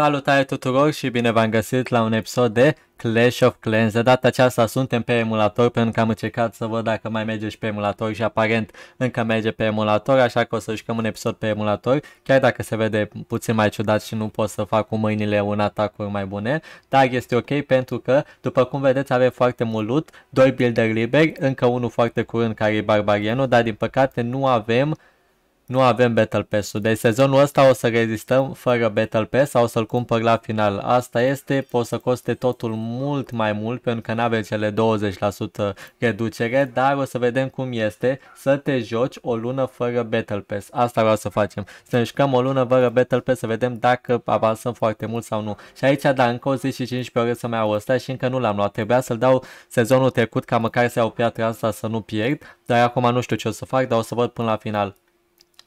Salutare tuturor și bine v-am găsit la un episod de Clash of Clans. De data aceasta suntem pe emulator pentru că am încercat să văd dacă mai merge și pe emulator și aparent încă merge pe emulator, așa că o să jucăm un episod pe emulator, chiar dacă se vede puțin mai ciudat și nu pot să fac cu mâinile un atacuri mai bune, dar este ok pentru că, după cum vedeți, avem foarte mult loot, 2 builder liberi, încă unul foarte curând care e barbarianul, dar din păcate nu avem nu avem Battle Pass-ul, deci sezonul ăsta o să rezistăm fără Battle Pass sau să-l cumpăr la final. Asta este, pot să coste totul mult mai mult pentru că n-avem cele 20% reducere, dar o să vedem cum este să te joci o lună fără Battle Pass. Asta vreau să facem, să ne jucăm o lună fără Battle Pass să vedem dacă avansăm foarte mult sau nu. Și aici, da, încă o zi și 15 ore să mai au ăsta și încă nu l-am luat. Trebuia să-l dau sezonul trecut ca măcar să iau piatra asta să nu pierd, dar acum nu știu ce o să fac, dar o să văd până la final.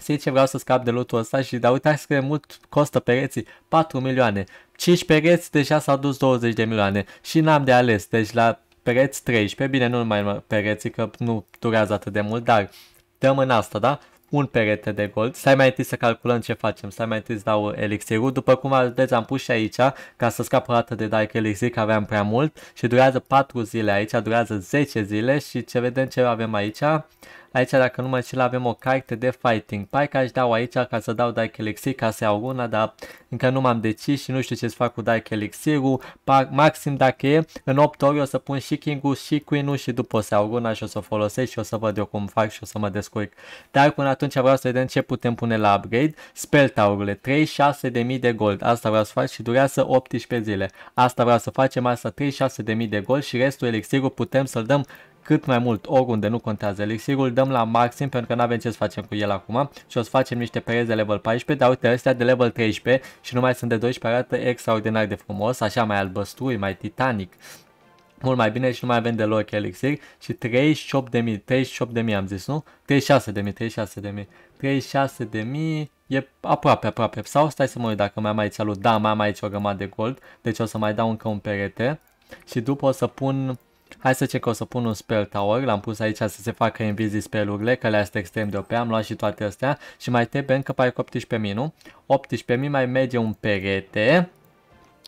Știi ce vreau să scap de lotul ăsta și dar uitați că mult costă pereții, 4 milioane. 5 pereți deja s-au dus 20 de milioane și n-am de ales, deci la pereți 13, bine nu mai pereții că nu durează atât de mult, dar dăm în asta, da? un perete de gold. Stai mai întâi să calculăm ce facem. Stai mai întâi să dau elixirul. După cum vedeți, am pus și aici ca să scap o dată de Dark Elixir, că aveam prea mult. Și durează 4 zile aici, durează 10 zile și ce vedem ce avem aici. Aici dacă nu mă știu, avem o carte de fighting Pai că aș dau aici ca să dau Dark Elixir ca să iau una, dar încă nu m-am decis și nu știu ce să fac cu Dark Elixir-ul. Maxim dacă e, în 8 ori o să pun și King-ul și Queen-ul și după o să iau una și o să o folosesc și o să văd eu cum fac și o să mă descurc. Dar până atunci vreau să vedem ce putem pune la upgrade. Spell Tower-urile, 36.000 de gold, asta vreau să fac și durează 18 zile. Asta vreau să facem, asta 36.000 de gold și restul elixirul putem să-l dăm cât mai mult oriunde nu contează elixirul, dăm la maxim pentru că nu avem ce să facem cu el acum și o să facem niște pereți de level 14, dar uite astea de level 13 și nu mai sunt de 12, arată extraordinar de frumos, așa mai albăstrui, mai titanic mult mai bine și nu mai avem deloc elixir și 38.000, 38.000 am zis, nu? 36.000, 36.000, 36.000 e aproape, aproape. Sau stai să mă uit dacă mai am aici alu, da, mai am aici o grămadă de gold, deci o să mai dau încă un perete și după o să pun Hai să ce că o să pun un spell tower, l-am pus aici să se facă invizii spell-urile, că le-a extrem de OP, am luat și toate astea și mai trebuie încă pe 18 18.000, nu? min mai merge un perete,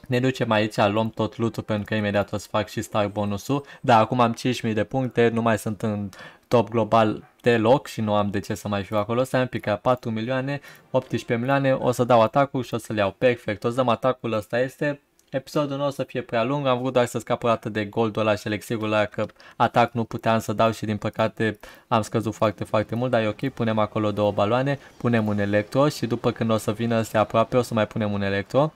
ne ducem aici, luăm tot lutul pentru că imediat o să fac și star bonusul. Da, acum am 5.000 de puncte, nu mai sunt în top global deloc și nu am de ce să mai fiu acolo. Să am picat 4 milioane, 18 milioane, o să dau atacul și o să le iau perfect. O să dăm atacul, ăsta este Episodul nu o să fie prea lung, am vrut doar să scap o dată de goldul ăla și elixirul ăla că atac nu puteam să dau și din păcate am scăzut foarte, foarte mult, dar e ok, punem acolo două baloane, punem un electro și după când o să vină se aproape o să mai punem un electro.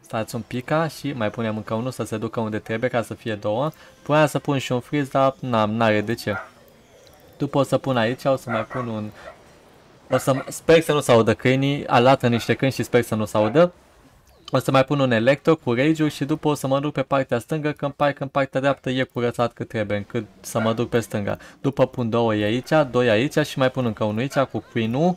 Stați un pica și mai punem încă unul să se ducă unde trebuie ca să fie două. Puneam să pun și un freeze, dar n-are de ce. După o să pun aici, o să mai pun un... O să... Sper să nu se audă câinii, alată niște câini și sper să nu se audă. O să mai pun un electro cu rage și după o să mă duc pe partea stângă, când pare că în partea dreaptă e curățat cât trebuie, încât să mă duc pe stânga. După pun două aici, doi aici și mai pun încă unul aici cu Queen-ul,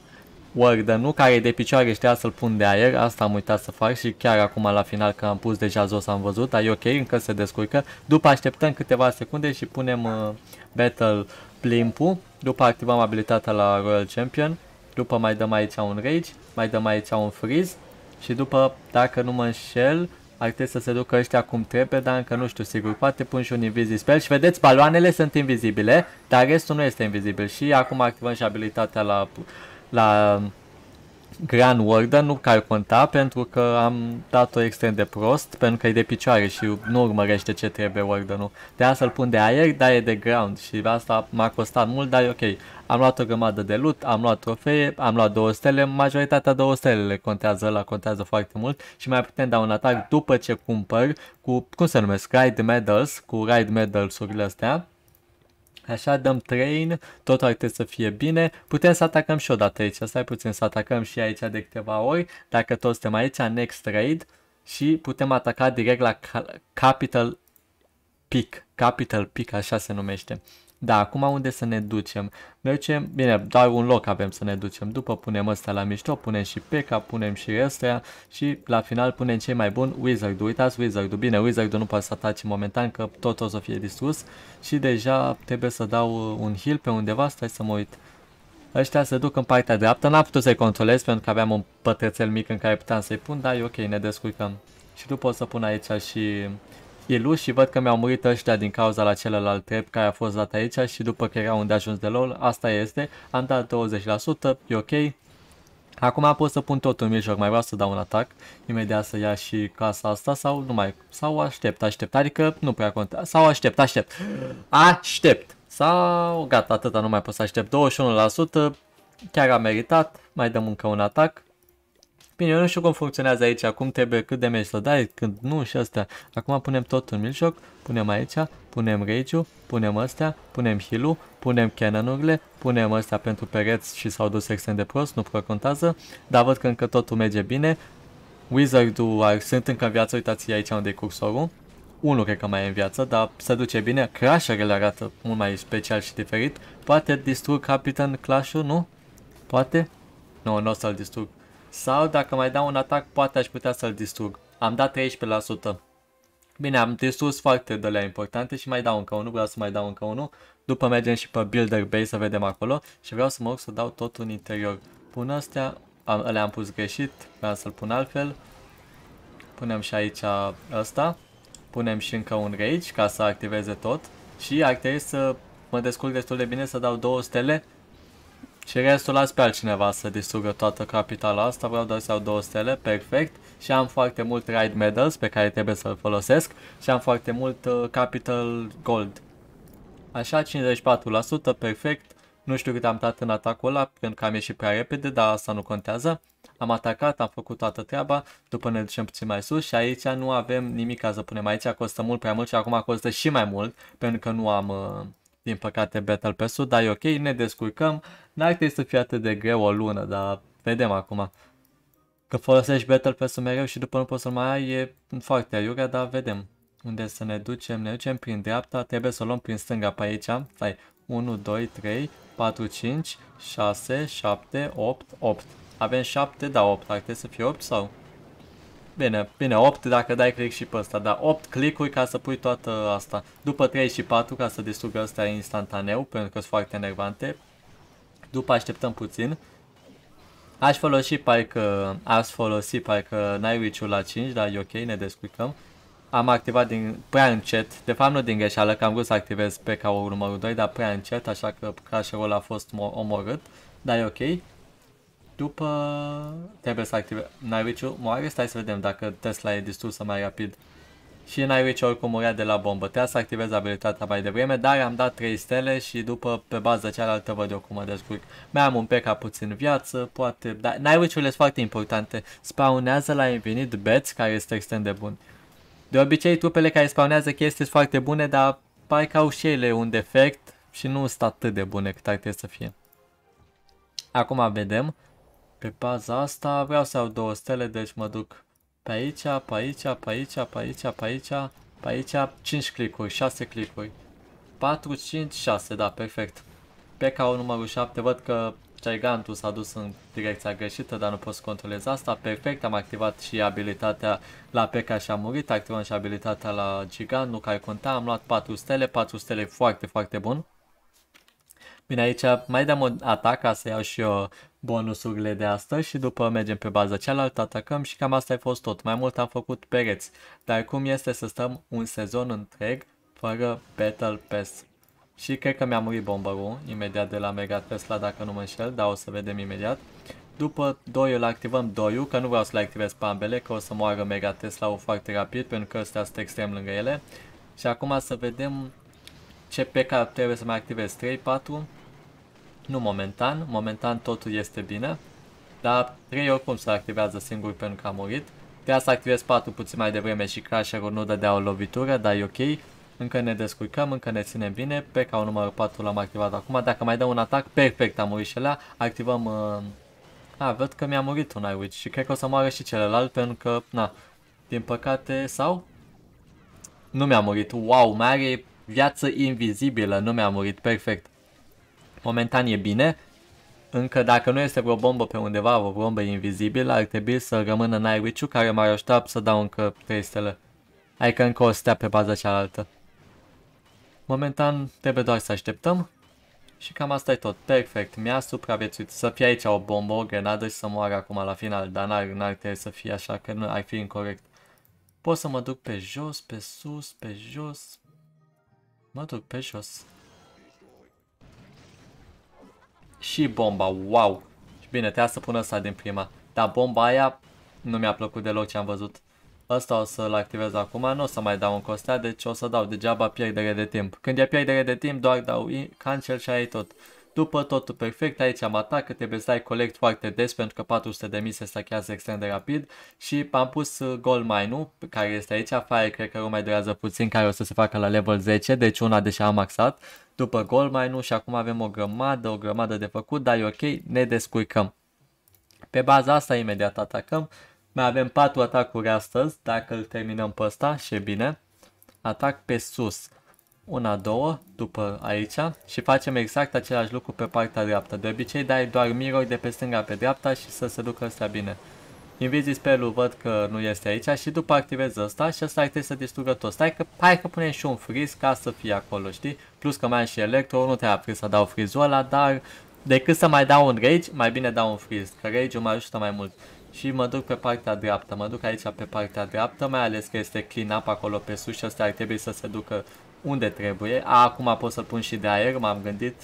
Warden-ul, care e de picioare știa să-l pun de aer, asta am uitat să fac și chiar acum la final că am pus deja jos am văzut, dar e ok, încă se descurcă. După așteptăm câteva secunde și punem uh, Battle plimpu. ul după activăm abilitatea la Royal Champion, după mai dăm aici un Rage, mai dăm aici un Freeze, și după, dacă nu mă înșel, ar trebui să se ducă ăștia cum trebuie, dar încă nu știu sigur. Poate pun și un invisibil spell și vedeți, baloanele sunt invizibile, dar restul nu este invizibil. Și acum activăm și abilitatea la, la Grand Warden, nu care conta, pentru că am dat-o extrem de prost, pentru că e de picioare și nu urmărește ce trebuie Warden-ul. De asta îl pun de aer, dar e de ground și asta m-a costat mult, dar e ok. Am luat o grămadă de loot, am luat trofee, am luat două stele, majoritatea două stelele contează, la contează foarte mult și mai putem da un atac după ce cumpăr cu, cum se numesc, Ride Medals, cu Ride Medals-urile astea Așa dăm train, tot ar trebui să fie bine. Putem să atacăm și odată aici, stai puțin să atacăm și aici de câteva ori. Dacă toți suntem aici, next raid și putem ataca direct la Capital Peak. Capital Peak, așa se numește. Da, acum unde să ne ducem? Mergem, bine, doar un loc avem să ne ducem. După punem ăsta la mișto, punem și peca, punem și ăsta și la final punem cei mai buni Wizard. Uitați Wizard, bine, Wizard nu poate să atace momentan că tot o să fie distrus și deja trebuie să dau uh, un heal pe undeva, stai să mă uit. Ăștia se duc în partea dreaptă, n-am putut să-i controlez pentru că aveam un pătrățel mic în care puteam să-i pun, dar e ok, ne descurcăm. Și după o să pun aici și E lus și văd că mi-au murit ăștia din cauza la celălalt trep care a fost dat aici și după că era unde ajuns de LOL, asta este, am dat 20%, e ok. Acum pot să pun tot în mijloc, mai vreau să dau un atac, imediat să ia și casa asta sau nu mai, sau aștept, aștept, adică nu prea contează, sau aștept, aștept, aștept, sau gata, atâta nu mai pot să aștept, 21%, chiar a meritat, mai dăm încă un atac, Bine, eu nu știu cum funcționează aici, acum trebuie cât de mergi să dai, când nu și astea. Acum punem tot în mijloc, punem aici, punem rage punem astea, punem heal punem cannon punem astea pentru pereți și s-au dus extrem de prost, nu prea contează, dar văd că încă totul merge bine. Wizard-ul sunt încă în viață, uitați aici unde e cursorul. Unul cred că mai e în viață, dar se duce bine. le arată mult mai special și diferit. Poate distrug Capitan Clash-ul, nu? Poate? Nu, no, nu o să-l distrug. Sau dacă mai dau un atac, poate aș putea să-l distrug. Am dat 13%. Bine, am distrus foarte de la importante și mai dau încă unul, vreau să mai dau încă unul. După mergem și pe Builder Bay să vedem acolo și vreau să mă rog să dau tot în interior. Pun astea, am, le-am pus greșit, vreau să-l pun altfel. Punem și aici asta. Punem și încă un rage ca să activeze tot. Și ar trebui să mă descurc destul de bine să dau două stele și restul las pe altcineva să distrugă toată capitala asta, vreau doar să iau două stele, perfect. Și am foarte mult ride medals pe care trebuie să-l folosesc și am foarte mult uh, capital gold. Așa, 54%, perfect. Nu știu cât am dat în atacul ăla, pentru că am ieșit prea repede, dar asta nu contează. Am atacat, am făcut toată treaba, după ne ducem puțin mai sus și aici nu avem nimic ca să punem. Aici costă mult prea mult și acum costă și mai mult, pentru că nu am... Uh, din păcate Battle Pass-ul, dar e ok, ne descurcăm, n-ar trebui să fie atât de greu o lună, dar vedem acum. Că folosești Battle Pass-ul mereu și după nu poți să-l mai ai, e foarte aiurea, dar vedem unde să ne ducem, ne ducem prin dreapta, trebuie să o luăm prin stânga pe aici, stai, 1, 2, 3, 4, 5, 6, 7, 8, 8. Avem 7, da 8, ar trebui să fie 8 sau? Bine, bine, 8 dacă dai click și pe ăsta, dar 8 click-uri ca să pui toată asta. După 3 și 4 ca să distrugă astea instantaneu, pentru că sunt foarte enervante. După așteptăm puțin. Aș folosi parcă, aș folosi parcă Nightwitch-ul la 5, dar e ok, ne descurcăm. Am activat din, prea încet, de fapt nu din greșeală, că am vrut să activez pe ca numărul 2, dar prea încet, așa că crasherul a fost omorât, dar e ok. După trebuie să active nairici vechiul. Moare, stai să vedem dacă Tesla e să mai rapid. Și Nairici oricum murea de la bombă. Trebuie să activez abilitatea mai devreme, dar am dat 3 stele și după pe baza cealaltă văd eu cum mă descurc. Mai am un peca puțin viață, poate, dar Nairici-urile sunt foarte importante. Spawnează la infinit bets care este extrem de bun. De obicei, trupele care spawnează chestii sunt foarte bune, dar pare că au și ele un defect și nu sunt atât de bune cât ar trebui să fie. Acum vedem pe baza asta. Vreau să iau două stele, deci mă duc pe aici, pe aici, pe aici, pe aici, pe aici, pe aici, 5 clicuri, 6 clicuri. 4, 5, 6, da, perfect. Pe ca numărul 7, văd că Gigantul s-a dus în direcția greșită, dar nu pot să controlez asta. Perfect, am activat și abilitatea la Peca și a murit, activăm și abilitatea la Gigant, nu care conta. Am luat 4 stele, 4 stele foarte, foarte bun. Bine, aici mai dăm un atac ca să iau și eu bonusurile de astăzi și după mergem pe baza cealaltă, atacăm și cam asta a fost tot. Mai mult am făcut pereți, dar cum este să stăm un sezon întreg fără Battle Pass? Și cred că mi-a murit bomberul imediat de la Mega Tesla dacă nu mă înșel, dar o să vedem imediat. După îl activăm 2 că nu vreau să le activez pe ambele, că o să moară Mega tesla foarte rapid, pentru că astea sunt extrem lângă ele. Și acum să vedem ce pe care trebuie să mai activez, 3, 4, nu momentan, momentan totul este bine, dar 3 oricum se activează singur pentru că a murit. Trebuia să activez 4 puțin mai devreme și crasherul nu dădea o lovitură, dar e ok. Încă ne descurcăm, încă ne ținem bine, pe ca numărul 4 l-am activat acum. Dacă mai dă un atac, perfect, a murit și ăla. Activăm... Uh... A, văd că mi-a murit un Iwitch și cred că o să moară și celălalt pentru că, na, din păcate, sau? Nu mi-a murit, wow, mai are viață invizibilă, nu mi-a murit, perfect. Momentan e bine. Încă dacă nu este vreo bombă pe undeva, o bombă invizibilă, ar trebui să rămână în ul care m-ar ajuta să dau încă 3 stele. Adică încă o stea pe baza cealaltă. Momentan trebuie doar să așteptăm. Și cam asta e tot. Perfect, mi-a supraviețuit. Să fie aici o bombă, o grenadă și să moară acum la final, dar n-ar, ar trebui să fie așa, că nu ar fi incorrect. Pot să mă duc pe jos, pe sus, pe jos. Mă duc pe jos. Și bomba, wow! Bine, trebuia să pun ăsta din prima. Dar bomba aia nu mi-a plăcut deloc ce am văzut. Asta o să-l activez acum, nu o să mai dau un costea, deci o să dau degeaba pierdere de timp. Când e pierdere de timp, doar dau cancel și ai tot. După totul perfect, aici am atacă, trebuie să ai colect foarte des pentru că 400 de mii se stachează extrem de rapid și am pus uh, gold mine-ul care este aici, fire cred că mai durează puțin care o să se facă la level 10, deci una deja am maxat. După gold mine-ul și acum avem o grămadă, o grămadă de făcut, dar e ok, ne descurcăm. Pe baza asta imediat atacăm, mai avem 4 atacuri astăzi, dacă îl terminăm pe ăsta și e bine. Atac pe sus una, două, după aici și facem exact același lucru pe partea dreaptă. De obicei dai doar miroi de pe stânga pe dreapta și să se ducă astea bine. Invizii spell văd că nu este aici și după activez ăsta și ăsta ar trebui să distrugă tot. Stai că, hai că punem și un friz ca să fie acolo, știi? Plus că mai am și electro, nu te a să dau frizul ăla, dar decât să mai dau un rage, mai bine dau un friz, că rage-ul mă ajută mai mult. Și mă duc pe partea dreaptă, mă duc aici pe partea dreaptă, mai ales că este clean up acolo pe sus și astea ar trebui să se ducă unde trebuie. A, acum pot să pun și de aer, m-am gândit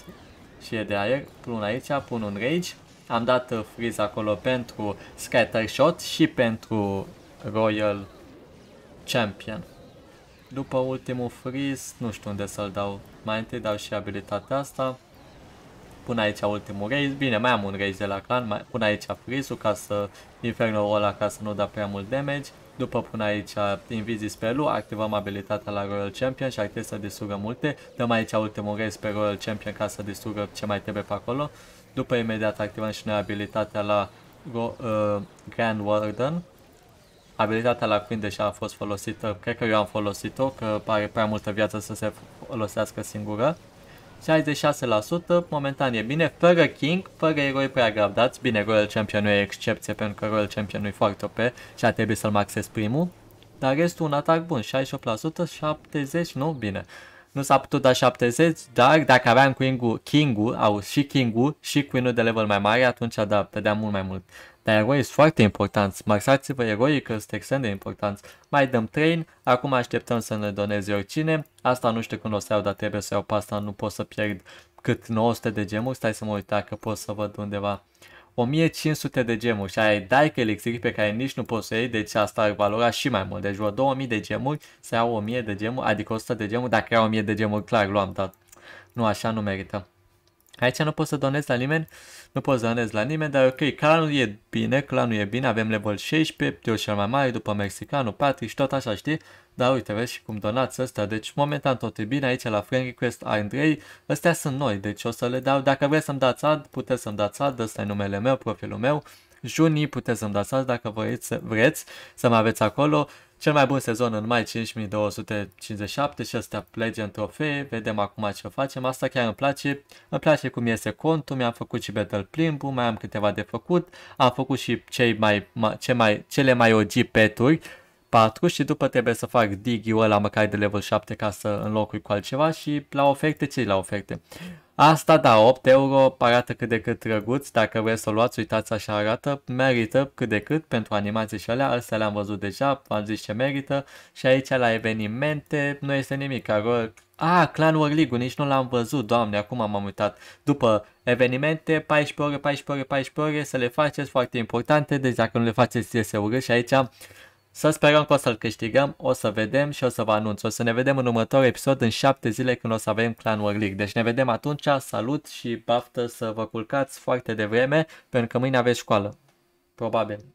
și e de aer. Pun aici, pun un rage. Am dat uh, freeze acolo pentru scatter shot și pentru Royal Champion. După ultimul freeze, nu știu unde să-l dau. Mai întâi dau și abilitatea asta. Pun aici ultimul rage. Bine, mai am un rage de la clan. pun aici freeze-ul ca să... Inferno ăla ca să nu da prea mult damage. După până aici invizi spell activăm abilitatea la Royal Champion și ar trebui să distrugă multe. Dăm aici ultimul race pe Royal Champion ca să distrugă ce mai trebuie pe acolo. După imediat activăm și noi abilitatea la Ro uh, Grand Warden. Abilitatea la Queen deja a fost folosită, cred că eu am folosit-o, că pare prea multă viață să se folosească singură. 66%, momentan e bine, fără King, fără eroi prea grabdați. Bine, Royal Champion nu e excepție, pentru că Royal Champion e foarte OP și a trebuit să-l maxez primul. Dar restul un atac bun, 68%, 70%, nu, bine. Nu s-a putut da 70, dar dacă aveam King-ul, King au și King-ul și Queen-ul de level mai mare, atunci da, dădeam mult mai mult. Dar eroi sunt foarte importanți. Maxați-vă eroii că sunt extrem de importanți. Mai dăm train, acum așteptăm să ne doneze oricine. Asta nu știu când o să iau, dar trebuie să iau pasta, nu pot să pierd cât 900 de gemuri. Stai să mă uit dacă pot să văd undeva. 1500 de gemuri și ai Dark Elixir pe care nici nu poți să iei, deci asta ar valora și mai mult. Deci vreo 2000 de gemuri să iau 1000 de gemuri, adică 100 de gemuri, dacă iau 1000 de gemuri clar luam, dar nu așa nu merită. Aici nu poți să donez la nimeni, nu poți să donez la nimeni, dar ok, clanul e bine, clanul e bine, avem level 16, eu cel mai mare, după mexicanul, Patrick și tot așa, știi? Dar uite, vezi și cum donați ăsta, deci momentan tot e bine, aici la Friend Request Andrei, ăstea sunt noi, deci o să le dau, dacă vreți să-mi dați ad, puteți să-mi dați ad, ăsta e numele meu, profilul meu, junii puteți să-mi dați ad dacă vreți, vreți să mă aveți acolo, cel mai bun sezon în mai 5257 și ăsta plege în trofee. Vedem acum ce facem. Asta chiar îmi place. Îmi place cum iese contul. Mi-am făcut și Battle Plimbu. Mai am câteva de făcut. Am făcut și cei mai, ce mai, cele mai OG peturi. 4 și după trebuie să fac digi ăla măcar de level 7 ca să înlocui cu altceva și la oferte ce la oferte? Asta da, 8 euro arată cât de cât drăguț, dacă vreți să o luați, uitați așa arată, merită cât de cât pentru animații și alea, astea le-am văzut deja, v-am zis ce merită și aici la evenimente nu este nimic, arăt a, Clan War League-ul, nici nu l-am văzut, doamne, acum m-am uitat. După evenimente, 14 ore, 14 ore, 14 ore, să le faceți foarte importante, deci dacă nu le faceți, este urât și aici să sperăm că o să-l câștigăm, o să vedem și o să vă anunț. O să ne vedem în următorul episod în 7 zile când o să avem Clan War League. Deci ne vedem atunci, salut și baftă să vă culcați foarte devreme pentru că mâine aveți școală. Probabil.